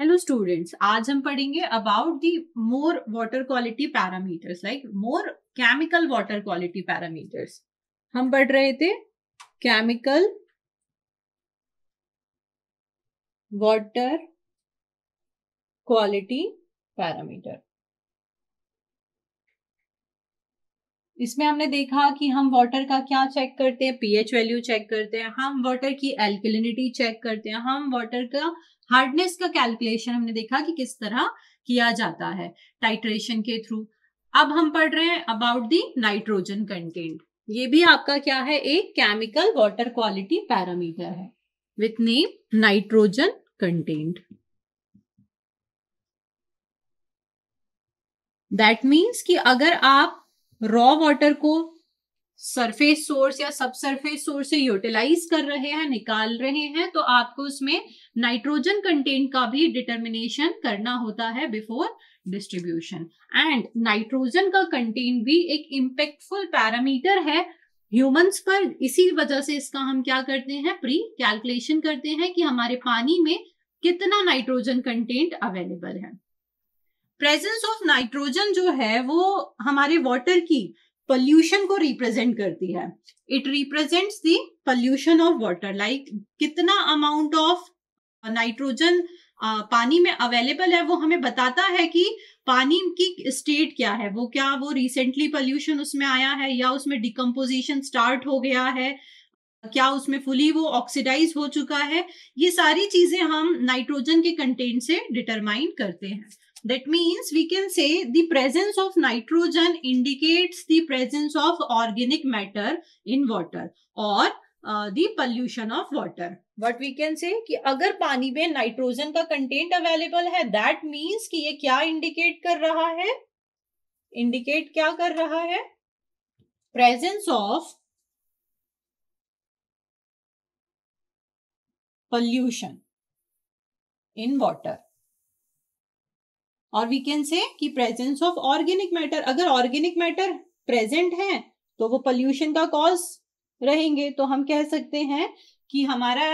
Hello students आज हम पढ़ेंगे about the more water quality parameters like more chemical water quality parameters हम पढ़ रहे थे केमिकल वाटर क्वालिटी पैरामीटर इसमें हमने देखा कि हम वाटर का क्या चेक करते हैं पीएच वैल्यू चेक करते हैं हम वाटर की एल्किलिनिटी चेक करते हैं हम वाटर का हार्डनेस का कैलकुलेशन हमने देखा कि किस तरह किया जाता है टाइट्रेशन के थ्रू अब हम पढ़ रहे हैं अबाउट दी नाइट्रोजन कंटेंट ये भी आपका क्या है एक केमिकल वाटर क्वालिटी पैरामीटर है with name nitrogen content that means कि अगर आप रॉ वाटर को सरफेस सोर्स या सब सरफेस सोर्स से यूटिलाइज कर रहे हैं निकाल रहे हैं तो आपको उसमें नाइट्रोजन कंटेंट का भी डिटर्मिनेशन करना होता है बिफोर डिस्ट्रीब्यूशन एंड नाइट्रोजन का कंटेंट भी एक इम्पेक्टफुल पैरामीटर है ह्यूमंस पर इसी वजह से इसका हम क्या करते हैं प्री कैलकुलेशन करते हैं कि हमारे पानी में कितना नाइट्रोजन कंटेंट अवेलेबल है प्रेजेंस ऑफ नाइट्रोजन जो है वो हमारे वाटर की पॉल्यूशन को रिप्रेजेंट करती है it represents the pollution of water like कितना अमाउंट ऑफ नाइट्रोजन पानी में अवेलेबल है वो हमें बताता है कि पानी की स्टेट क्या है वो क्या वो रिसेंटली पॉल्यूशन उसमें आया है या उसमें डिकम्पोजिशन स्टार्ट हो गया है क्या उसमें फुली वो ऑक्सीडाइज हो चुका है ये सारी चीजें हम नाइट्रोजन के कंटेंट से डिटरमाइन करते हैं That means we can say the presence of nitrogen indicates the presence of organic matter in water or uh, the pollution of water. What we can say कि अगर पानी में नाइट्रोजन का content available है that means कि ये क्या indicate कर रहा है इंडिकेट क्या कर रहा है presence of pollution in water और वी कैन से कि प्रेजेंस ऑफ ऑर्गेनिक मैटर अगर ऑर्गेनिक मैटर प्रेजेंट है तो वो पॉल्यूशन का कॉज रहेंगे तो हम कह सकते हैं कि हमारा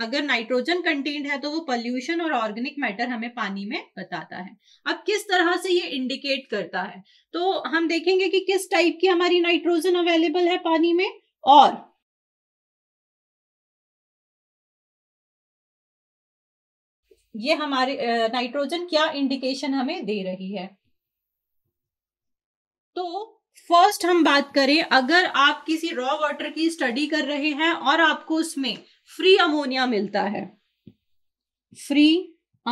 अगर नाइट्रोजन कंटेंट है तो वो पॉल्यूशन और ऑर्गेनिक मैटर हमें पानी में बताता है अब किस तरह से ये इंडिकेट करता है तो हम देखेंगे कि किस टाइप की हमारी नाइट्रोजन अवेलेबल है पानी में और ये हमारे नाइट्रोजन क्या इंडिकेशन हमें दे रही है तो फर्स्ट हम बात करें अगर आप किसी रॉ वाटर की स्टडी कर रहे हैं और आपको उसमें फ्री अमोनिया मिलता है फ्री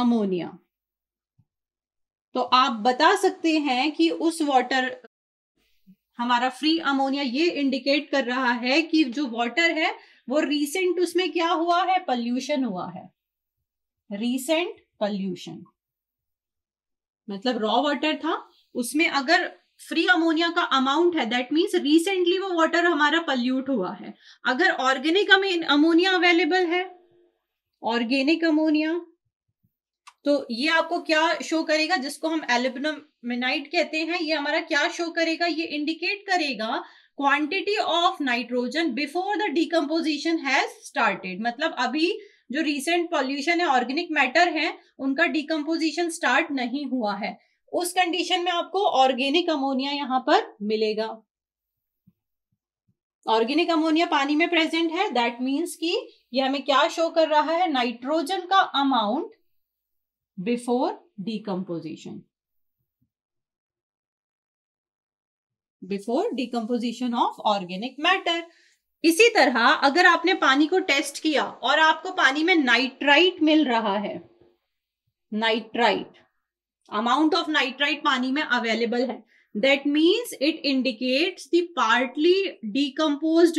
अमोनिया तो आप बता सकते हैं कि उस वाटर हमारा फ्री अमोनिया ये इंडिकेट कर रहा है कि जो वाटर है वो रिसेंट उसमें क्या हुआ है पॉल्यूशन हुआ है रीसेंट पॉल्यूशन मतलब रॉ वाटर था उसमें अगर फ्री अमोनिया का अमाउंट है दैट मीन्स रिसेंटली वो वाटर हमारा पल्यूट हुआ है अगर ऑर्गेनिक अमोनिया अवेलेबल है ऑर्गेनिक अमोनिया तो ये आपको क्या शो करेगा जिसको हम एल्यूमिनाइट कहते हैं ये हमारा क्या शो करेगा ये इंडिकेट करेगा quantity of nitrogen before the decomposition has started मतलब अभी जो रिसेंट पॉल्यूशन है ऑर्गेनिक मैटर है उनका डिकम्पोजिशन स्टार्ट नहीं हुआ है उस कंडीशन में आपको ऑर्गेनिक अमोनिया यहां पर मिलेगा ऑर्गेनिक अमोनिया पानी में प्रेजेंट है दैट मीन्स कि यह हमें क्या शो कर रहा है नाइट्रोजन का amount before decomposition before decomposition of organic matter इसी तरह अगर आपने पानी को टेस्ट किया और आपको पानी में नाइट्राइट मिल रहा है नाइट्राइट अमाउंट ऑफ नाइट्राइट पानी में अवेलेबल है that means it indicates the partly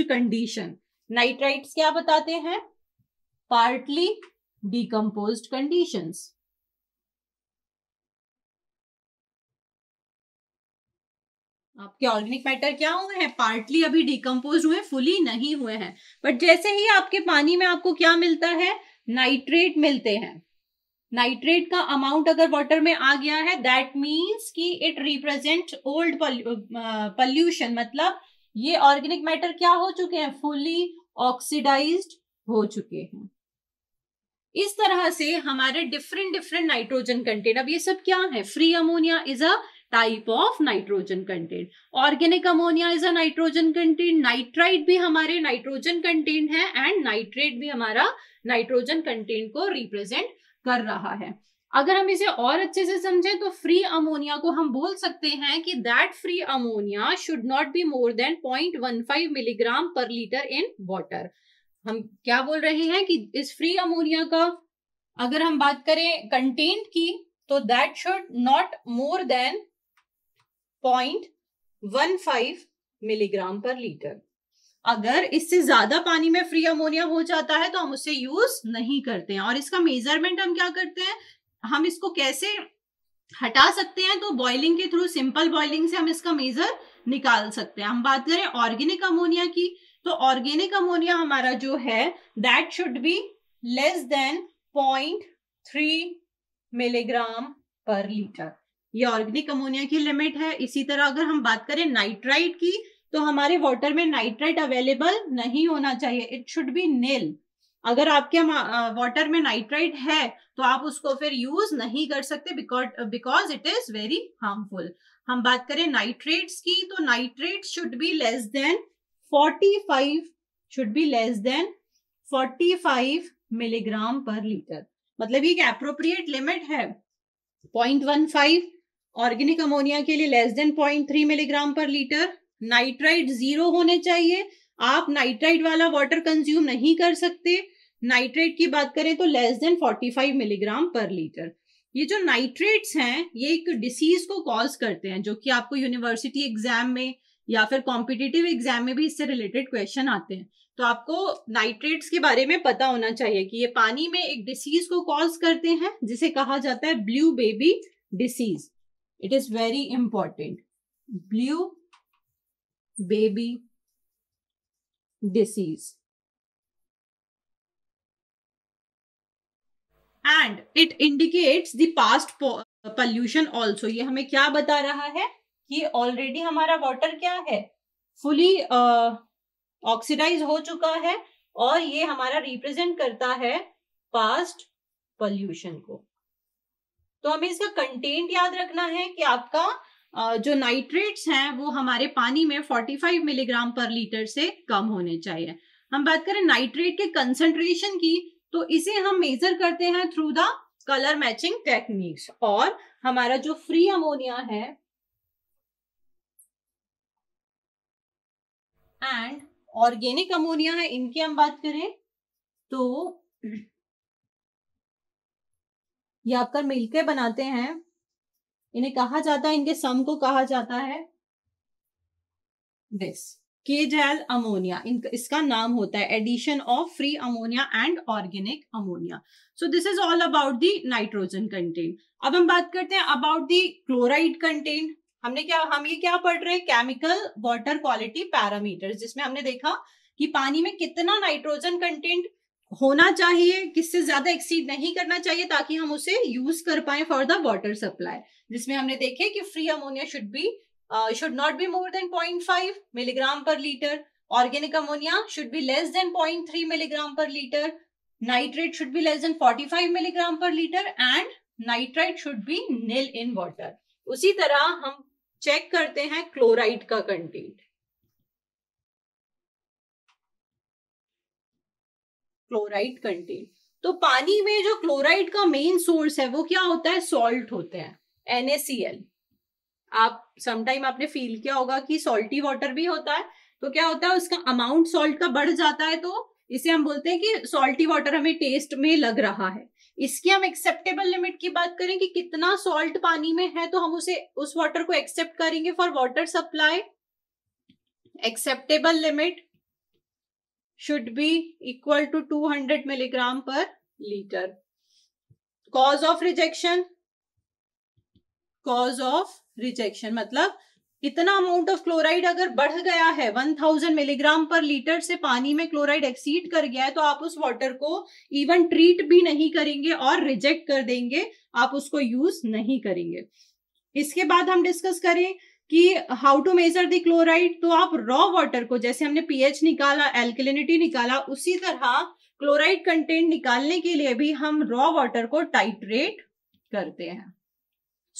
condition nitrites क्या बताते हैं पार्टली डीकम्पोज कंडीशंस आपके ऑर्गेनिक मैटर क्या हुए हैं पार्टली अभी डिकम्पोज हुए फुली नहीं हुए हैं बट जैसे ही आपके पानी में आपको क्या मिलता है नाइट्रेट मिलते हैं नाइट्रेट का अमाउंट अगर वाटर में आ गया है दैट मीन्स कि इट रिप्रेजेंट ओल्ड पॉल्यूशन मतलब ये ऑर्गेनिक मैटर क्या हो चुके हैं फुली ऑक्सीडाइज हो चुके हैं इस तरह से हमारे डिफरेंट डिफरेंट नाइट्रोजन कंटेंट अब ये सब क्या है free ammonia is a type of nitrogen content organic ammonia is a nitrogen content nitrite भी हमारे नाइट्रोजन कंटेंट है एंड नाइट्रेट भी हमारा नाइट्रोजन कंटेंट को रिप्रेजेंट कर रहा है अगर हम इसे और अच्छे से समझें तो फ्री अमोनिया को हम बोल सकते हैं कि that free ammonia should not be more than 0.15 milligram per litre in water हम क्या बोल रहे हैं कि इस फ्री अमोनिया का अगर हम बात करें कंटेंट की तो that should not more than point one five milligram per litre अगर इससे ज्यादा पानी में फ्री अमोनिया हो जाता है तो हम उसे यूज नहीं करते हैं और इसका मेजरमेंट हम क्या करते हैं हम इसको कैसे हटा सकते हैं तो बॉइलिंग के थ्रू सिंपल बॉइलिंग से हम इसका मेजर निकाल सकते हैं हम बात करें ऑर्गेनिक अमोनिया की तो ऑर्गेनिक अमोनिया हमारा जो है that should be less than point three milligram per litre ये ऑर्गेनिक अमोनिया की लिमिट है इसी तरह अगर हम बात करें नाइट्राइट की तो हमारे वाटर में नाइट्राइट अवेलेबल नहीं होना चाहिए इट शुड बी नेल अगर आपके वाटर में नाइट्राइट है तो आप उसको फिर यूज नहीं कर सकते because it is very harmful हम बात करें नाइट्रेट्स की तो nitrate should be less than 45 should be less than 45 milligram per litre मतलब ये एक अप्रोप्रिएट लिमिट है 0.15 ऑर्गेनिक अमोनिया के लिए less than point three milligram per litre nitrite zero होने चाहिए आप नाइट्राइट वाला वाटर कंज्यूम नहीं कर सकते नाइट्रेट की बात करें तो less than 45 milligram per litre ये जो नाइट्रेट्स हैं ये एक डिसीज को कॉज करते हैं जो कि आपको यूनिवर्सिटी एग्जाम में या फिर कॉम्पिटिटिव एग्जाम में भी इससे रिलेटेड क्वेश्चन आते हैं तो आपको नाइट्रेट्स के बारे में पता होना चाहिए कि ये पानी में एक डिसीज को कॉज करते हैं जिसे कहा जाता है blue baby disease it is very important blue baby disease and it indicates the past pollution also ये हमें क्या बता रहा है कि ऑलरेडी हमारा वाटर क्या है फुली ऑक्सीडाइज uh, हो चुका है और ये हमारा रिप्रेजेंट करता है पास्ट पॉल्यूशन को तो हमें इसका कंटेंट याद रखना है कि आपका जो नाइट्रेट्स हैं वो हमारे पानी में 45 मिलीग्राम पर लीटर से कम होने चाहिए हम बात करें नाइट्रेट के कंसंट्रेशन की तो इसे हम मेजर करते हैं through the colour matching techniques और हमारा जो फ्री अमोनिया है एंड ऑर्गेनिक अमोनिया है इनकी हम बात करें तो ये आपका मिलके बनाते हैं इन्हें कहा जाता है इनके सम को कहा जाता है दिस के जैल अमोनिया इसका नाम होता है addition of free ammonia and organic ammonia so this is all about the nitrogen content अब हम बात करते हैं अबाउट दी क्लोराइड कंटेंट हमने क्या हम ये क्या पढ़ रहे हैं केमिकल वाटर क्वालिटी पैरामीटर्स जिसमें हमने देखा कि पानी में कितना नाइट्रोजन कंटेंट होना चाहिए किससे ज्यादा एक्सीड नहीं करना चाहिए ताकि हम उसे यूज कर पाए फॉर द वाटर सप्लाई जिसमें हमने देखे कि free ammonia should be should not be more than point five milligram per litre organic ammonia should be less than point three milligram per litre nitrate should be less than forty five milligram per litre and nitrite should be nil in water उसी तरह हम check करते हैं chloride का content chloride contain तो पानी में जो क्लोराइड का मेन सोर्स है वो क्या होता है सॉल्ट होते हैं एनएसीएल आप समटाइम आपने फील किया होगा कि सॉल्टी वाटर भी होता है तो क्या होता है उसका अमाउंट सॉल्ट का बढ़ जाता है तो इसे हम बोलते हैं कि सॉल्टी वाटर हमें टेस्ट में लग रहा है इसकी हम एक्सेप्टेबल लिमिट की बात करें कि कितना सॉल्ट पानी में है तो हम उसे उस वाटर को एक्सेप्ट करेंगे for water supply acceptable limit should be equal to 200 milligram per liter. Cause of rejection. Cause of rejection मतलब इतना अमाउंट ऑफ क्लोराइड अगर बढ़ गया है 1000 मिलीग्राम पर लीटर से पानी में क्लोराइड एक्सीड कर गया है तो आप उस वाटर को इवन ट्रीट भी नहीं करेंगे और रिजेक्ट कर देंगे आप उसको यूज नहीं करेंगे इसके बाद हम डिस्कस करें कि how to measure the chloride तो आप रॉ वाटर को जैसे हमने पीएच निकाला एल्कलिनिटी निकाला उसी तरह क्लोराइड कंटेंट निकालने के लिए भी हम रॉ वाटर को टाइट्रेट करते हैं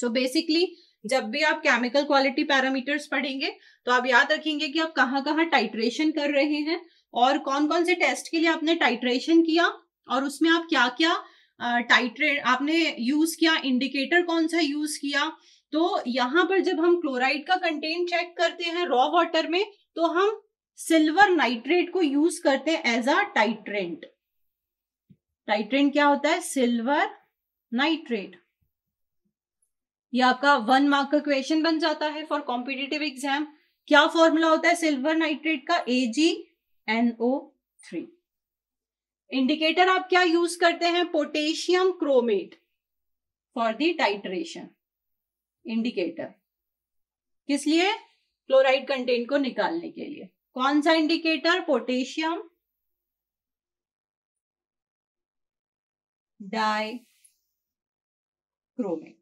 सो so बेसिकली जब भी आप केमिकल क्वालिटी पैरामीटर्स पढ़ेंगे तो आप याद रखेंगे कि आप कहाँ कहाँ टाइट्रेशन कर रहे हैं और कौन कौन से टेस्ट के लिए आपने टाइट्रेशन किया और उसमें आप क्या क्या टाइट्रेट आपने यूज किया इंडिकेटर कौन सा यूज किया तो यहां पर जब हम क्लोराइड का कंटेंट चेक करते हैं रॉ वाटर में तो हम सिल्वर नाइट्रेट को यूज करते हैं एज अ टाइट्रेंट टाइट्रेंट क्या होता है सिल्वर नाइट्रेट ये आपका वन मार्क का क्वेश्चन बन जाता है फॉर कॉम्पिटेटिव एग्जाम क्या फॉर्मूला होता है सिल्वर नाइट्रेट का A G N O three indicator आप क्या यूज करते हैं potassium chromate for the titration indicator किस लिए क्लोराइड कंटेंट को निकालने के लिए कौन सा इंडिकेटर पोटेशियम डाई क्रोमेट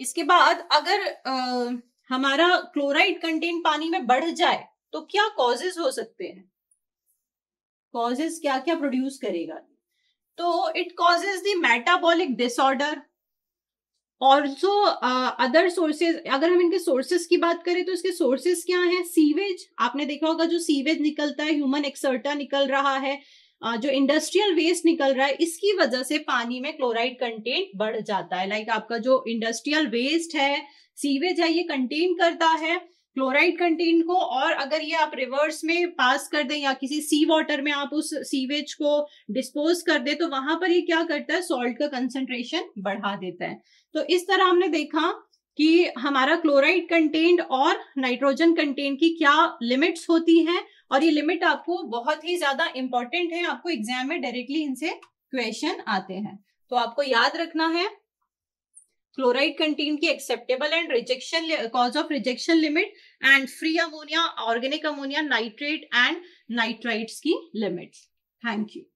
इसके बाद अगर आ, हमारा क्लोराइड कंटेंट पानी में बढ़ जाए तो क्या कॉजेज हो सकते हैं कॉजेज क्या क्या प्रोड्यूस करेगा तो it causes the metabolic disorder also other sources अगर हम इनके सोर्सेज की बात करें तो इसके सोर्सेज क्या हैं सीवेज आपने देखा होगा जो सीवेज निकलता है ह्यूमन एक्सर्टा निकल रहा है uh, जो इंडस्ट्रियल वेस्ट निकल रहा है इसकी वजह से पानी में क्लोराइड कंटेंट बढ़ जाता है लाइक like आपका जो इंडस्ट्रियल वेस्ट है सीवेज है ये कंटेन करता है क्लोराइड कंटेंट को और अगर ये आप रिवर्स में पास कर दें या किसी सी वाटर में आप उस सीवेज को डिस्पोज कर दें तो वहां पर ये क्या करता है सॉल्ट का कंसंट्रेशन बढ़ा देता है तो इस तरह हमने देखा कि हमारा क्लोराइड कंटेंट और नाइट्रोजन कंटेंट की क्या लिमिट्स होती हैं और ये लिमिट आपको बहुत ही ज्यादा इंपॉर्टेंट है आपको एग्जाम में डायरेक्टली इनसे क्वेश्चन आते हैं तो आपको याद रखना है क्लोराइड कंटेन की acceptable and rejection cause of rejection limit and free ammonia organic ammonia nitrate and nitrites की लिमिट्स थैंक यू